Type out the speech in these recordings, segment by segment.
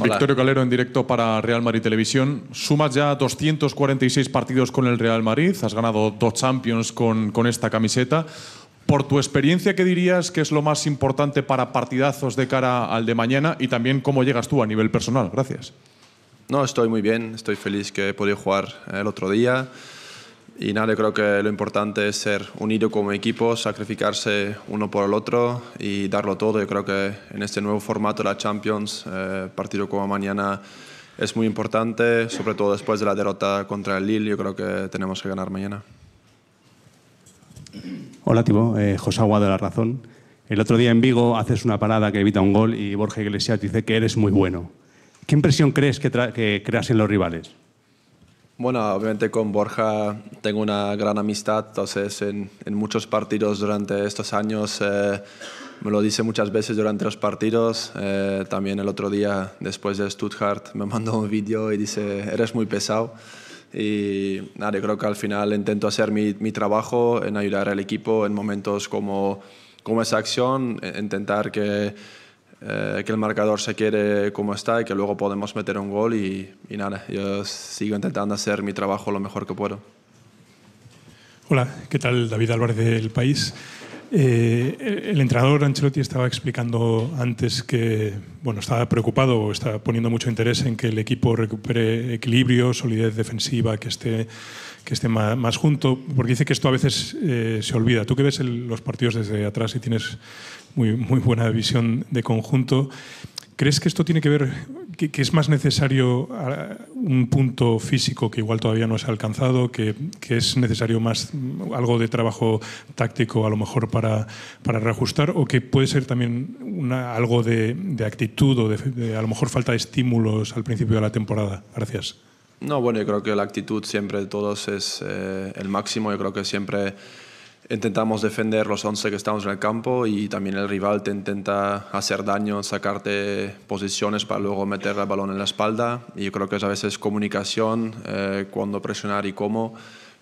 Victorio Calero en directo para Real Madrid Televisión. Sumas ya 246 partidos con el Real Madrid, has ganado dos Champions con, con, esta camiseta. Por tu experiencia, ¿qué dirías que es lo más importante para partidazos de cara al de mañana y también cómo llegas tú a nivel personal? Gracias. No, estoy muy bien, estoy feliz que he podido jugar el otro día. Y nada, creo que lo importante es ser unido como equipo, sacrificarse uno por el otro y darlo todo. Yo creo que en este nuevo formato de la Champions, eh, partido como mañana es muy importante, sobre todo después de la derrota contra el Lille, yo creo que tenemos que ganar mañana. Hola, Tibo. Eh, José Aguado de La Razón. El otro día en Vigo haces una parada que evita un gol y Borja Iglesias dice que eres muy bueno. ¿Qué impresión crees que creas en los rivales? Bueno, obviamente con Borja tengo una gran amistad, entonces en, muchos partidos durante estos años eh, me lo dice muchas veces durante los partidos. Eh, también el otro día, después de Stuttgart, me mandó un vídeo y dice, eres muy pesado. Y nada, creo que al final intento hacer mi, mi trabajo en ayudar al equipo en momentos como, como esa acción, e, intentar que eh, que el marcador se quede como está y que luego podemos meter un gol y nada, yo sigo intentando hacer mi trabajo lo mejor que puedo. Hola, ¿qué tal? David Álvarez del País. Eh, el entrenador Ancelotti estaba explicando antes que bueno, estaba preocupado o está poniendo mucho interés en que el equipo recupere equilibrio, solidez defensiva, que esté, que esté más, junto, porque dice que esto a veces eh, se olvida. Tú que ves los partidos desde atrás y tienes muy, buena visión de conjunto, ¿crees que esto tiene que ver, que, es más necesario un punto físico que igual todavía no se ha alcanzado, que, es necesario más mm, algo de trabajo táctico a lo mejor para, para reajustar, o que puede ser también una, algo de, actitud o de, a lo mejor falta de estímulos al principio de la temporada. Gracias. No, bueno, yo creo que la actitud siempre de todos es eh, el máximo, yo creo que siempre intentamos defender los 11 que estamos en el campo y también el rival te intenta hacer daño, sacarte posiciones para luego meter el balón en la espalda. Y yo creo que es a veces comunicación, eh, cuándo presionar y cómo,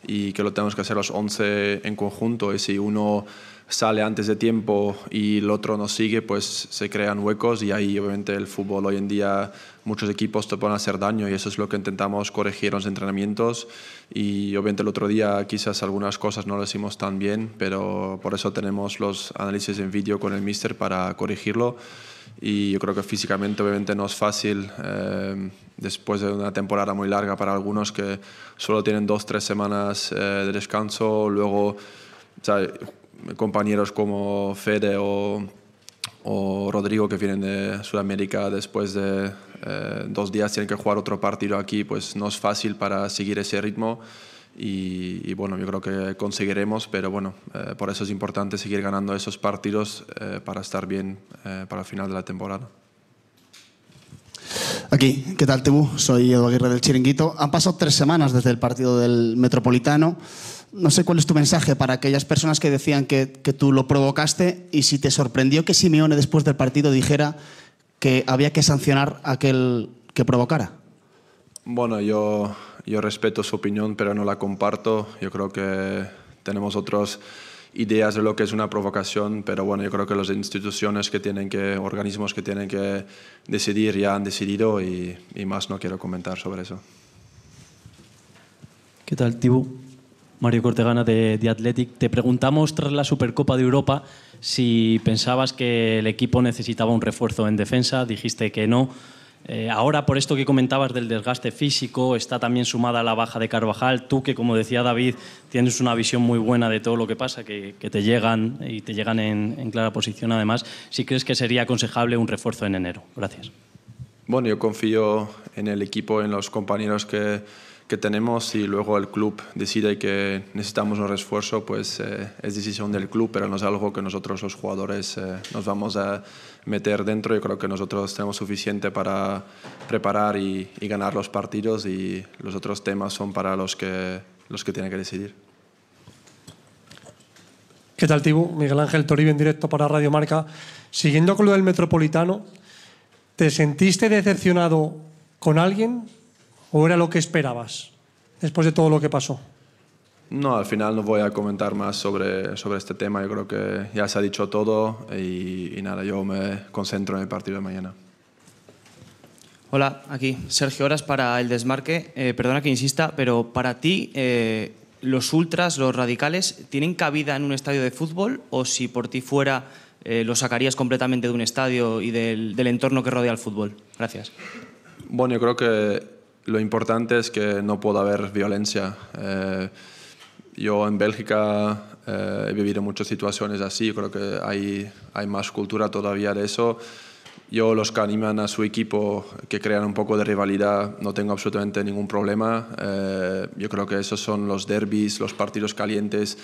y que lo tenemos que hacer los 11 en conjunto. Y si uno sale antes de tiempo y el otro no sigue, pues se crean huecos y ahí obviamente el fútbol hoy en día muchos equipos te pueden hacer daño y eso es lo que intentamos corregir en los entrenamientos y obviamente el otro día quizás algunas cosas no lo hicimos tan bien, pero por eso tenemos los análisis en vídeo con el míster para corregirlo y yo creo que físicamente obviamente no es fácil eh, después de una temporada muy larga para algunos que solo tienen dos, tres semanas eh, de descanso, luego compañeros como Fede o, o Rodrigo que vienen de Sudamérica después de eh, dos días tienen que jugar otro partido aquí, pues no es fácil para seguir ese ritmo. Y, bueno, yo creo que conseguiremos, pero bueno, eh, por eso es importante seguir ganando esos partidos eh, para estar bien para el final de la temporada. Aquí, ¿qué tal, Tebú? Soy Eduardo Aguirre del Chiringuito. Han pasado tres semanas desde el partido del Metropolitano. No sé cuál es tu mensaje para aquellas personas que decían que, tú lo provocaste y si te sorprendió que Simeone después del partido dijera que había que sancionar a aquel que provocara. Bueno, yo, yo respeto su opinión, pero no la comparto. Yo creo que tenemos otras ideas de lo que es una provocación, pero bueno, yo creo que las instituciones que tienen que, organismos que tienen que decidir ya han decidido y, y más no quiero comentar sobre eso. ¿Qué tal, Tibu? Mario Cortegana de, The Athletic. Te preguntamos tras la Supercopa de Europa si pensabas que el equipo necesitaba un refuerzo en defensa, dijiste que no. Eh, ahora, por esto que comentabas del desgaste físico, está también sumada la baja de Carvajal. Tú, que como decía David, tienes una visión muy buena de todo lo que pasa, que, te llegan y te llegan en, clara posición además, si crees que sería aconsejable un refuerzo en enero? Gracias. Bueno, yo confío en el equipo, en los compañeros que, que tenemos, y luego el club decide que necesitamos un refuerzo, pues eh, es decisión del club, pero no es algo que nosotros los jugadores eh, nos vamos a meter dentro. Yo creo que nosotros tenemos suficiente para preparar y, y, ganar los partidos y los otros temas son para los que, los que tienen que decidir. ¿Qué tal, Tibu? Miguel Ángel Toribio en directo para Radio Marca. Siguiendo con lo del Metropolitano, ¿te sentiste decepcionado con alguien? ¿O era lo que esperabas después de todo lo que pasó? No, al final no voy a comentar más sobre, sobre este tema. Yo creo que ya se ha dicho todo y, nada, yo me concentro en el partido de mañana. Hola, aquí Sergio Horas para El Desmarque. Eh, perdona que insista, pero para ti, eh, ¿los ultras, los radicales, tienen cabida en un estadio de fútbol o si por ti fuera eh, lo sacarías completamente de un estadio y del, del entorno que rodea al fútbol? Gracias. Bueno, yo creo que lo importante es que no pueda haber violencia. Eh, yo en Bélgica eh, he vivido muchas situaciones así, creo que hay, hay más cultura todavía de eso. Yo los que animan a su equipo, que crean un poco de rivalidad, no tengo absolutamente ningún problema. Eh, yo creo que esos son los derbis, los partidos calientes.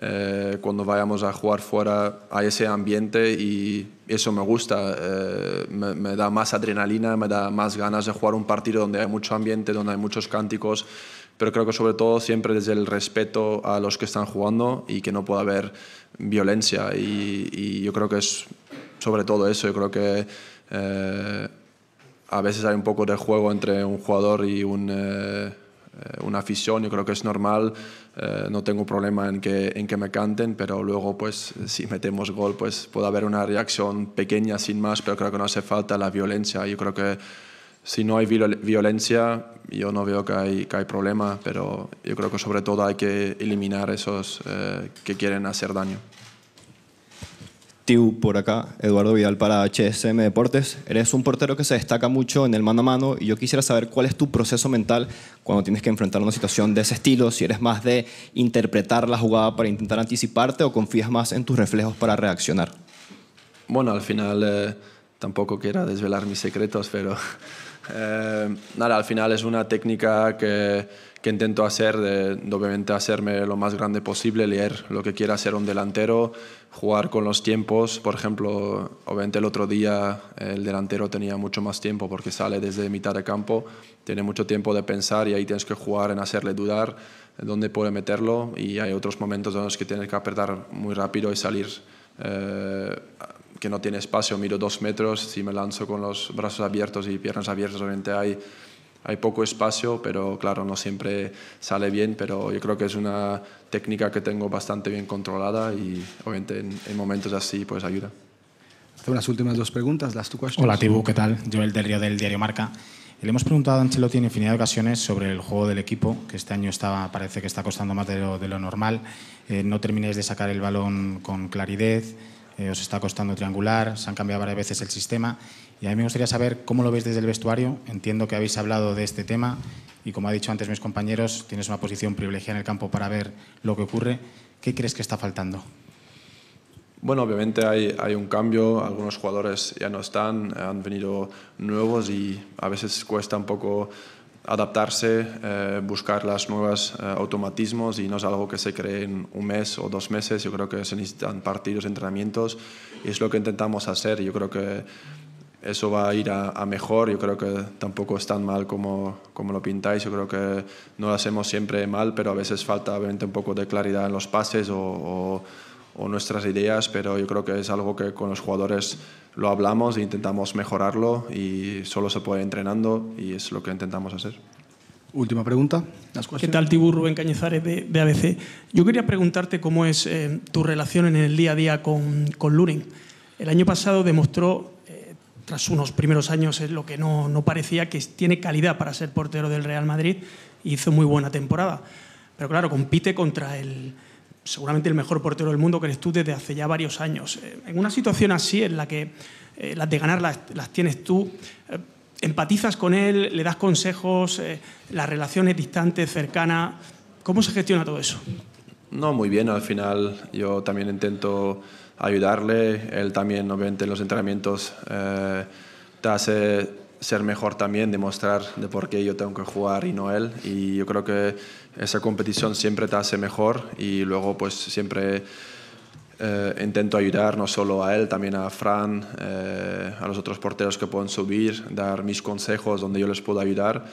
Eh, cuando vayamos a jugar fuera hay ese ambiente y eso me gusta. Eh, me, da más adrenalina, me da más ganas de jugar un partido donde hay mucho ambiente, donde hay muchos cánticos. Pero creo que sobre todo siempre desde el respeto a los que están jugando y que no pueda haber violencia. Y, y yo creo que es sobre todo eso, yo creo que eh, a veces hay un poco de juego entre un jugador y un, eh, eh, una afición, yo creo que es normal, no tengo problema en que, en que me canten, pero luego pues si metemos gol pues puede haber una reacción pequeña sin más, pero creo que no hace falta la violencia, yo creo que si no hay violencia yo no veo que hay, que hay problema, pero yo creo que sobre todo hay que eliminar esos que quieren hacer daño por acá, Eduardo Vidal para HSM Deportes. Eres un portero que se destaca mucho en el mano a mano y yo quisiera saber cuál es tu proceso mental cuando tienes que enfrentar una situación de ese estilo, si eres más de interpretar la jugada para intentar anticiparte o confías más en tus reflejos para reaccionar. Bueno, al final eh, tampoco quiero desvelar mis secretos, pero eh, nada, al final es una técnica que, que intento hacer, obviamente hacerme lo más grande posible, leer lo que quiera hacer un delantero, jugar con los tiempos. Por ejemplo, obviamente el otro día el delantero tenía mucho más tiempo porque sale desde mitad de campo, tiene mucho tiempo de pensar y ahí tienes que jugar en hacerle dudar dónde puede meterlo y hay otros momentos donde los que tienes que apretar muy rápido y salir. Eh, que no tiene espacio, miro dos metros, si me lanzo con los brazos abiertos y piernas abiertas, obviamente hay, hay poco espacio, pero claro, no siempre sale bien, pero yo creo que es una técnica que tengo bastante bien controlada y obviamente en, momentos así pues ayuda. Hacemos las últimas dos preguntas, las tu Hola Tibu, ¿qué tal? Joel del Río del diario Marca. Le hemos preguntado a Ancelotti en infinidad de ocasiones sobre el juego del equipo, que este año estaba, parece que está costando más de lo, normal. Eh, no termináis de sacar el balón con claridad. Eh, os está costando triangular, se han cambiado varias veces el sistema y a mí me gustaría saber cómo lo veis desde el vestuario. Entiendo que habéis hablado de este tema y como ha dicho antes mis compañeros, tienes una posición privilegiada en el campo para ver lo que ocurre. ¿Qué crees que está faltando? Bueno, obviamente hay, hay, un cambio, algunos jugadores ya no están, han venido nuevos y a veces cuesta un poco adaptarse, eh, buscar las nuevas eh, automatismos y no es algo que se cree en un mes o dos meses. Yo creo que se necesitan partidos, entrenamientos y es lo que intentamos hacer. Yo creo que eso va a ir a, mejor. Yo creo que tampoco es tan mal como, como, lo pintáis. Yo creo que no lo hacemos siempre mal, pero a veces falta obviamente un poco de claridad en los pases o o nuestras ideas, pero yo creo que es algo que con los jugadores lo hablamos e intentamos mejorarlo y solo se puede entrenando y es lo que intentamos hacer. Última pregunta. ¿Qué tal, Tibur Rubén Cañizares de, ABC? Yo quería preguntarte cómo es eh, tu relación en el día a día con, con Luring. El año pasado demostró, eh, tras unos primeros años, es eh, lo que no, no parecía, que tiene calidad para ser portero del Real Madrid y hizo muy buena temporada. Pero claro, compite contra el, seguramente el mejor portero del mundo que eres tú desde hace ya varios años. Eh, en una situación así, en la que eh, las de ganar las, tienes tú, eh, empatizas con él, le das consejos, las relaciones distante cercana, ¿cómo se gestiona todo eso? No, muy bien, al final yo también intento ayudarle, él también obviamente en los entrenamientos te hace ser mejor también, demostrar de por qué yo tengo que jugar y no él. Y yo creo que esa competición siempre te hace mejor y luego pues siempre eh, intento ayudar no solo a él, también a Fran, eh, a los otros porteros que pueden subir, dar mis consejos donde yo les puedo ayudar.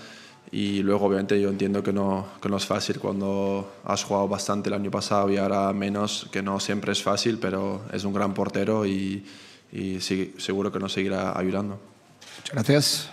Y luego obviamente yo entiendo que no, que no es fácil cuando has jugado bastante el año pasado y ahora menos, que no siempre es fácil, pero es un gran portero y, y seguro que nos seguirá ayudando. Te agradeço.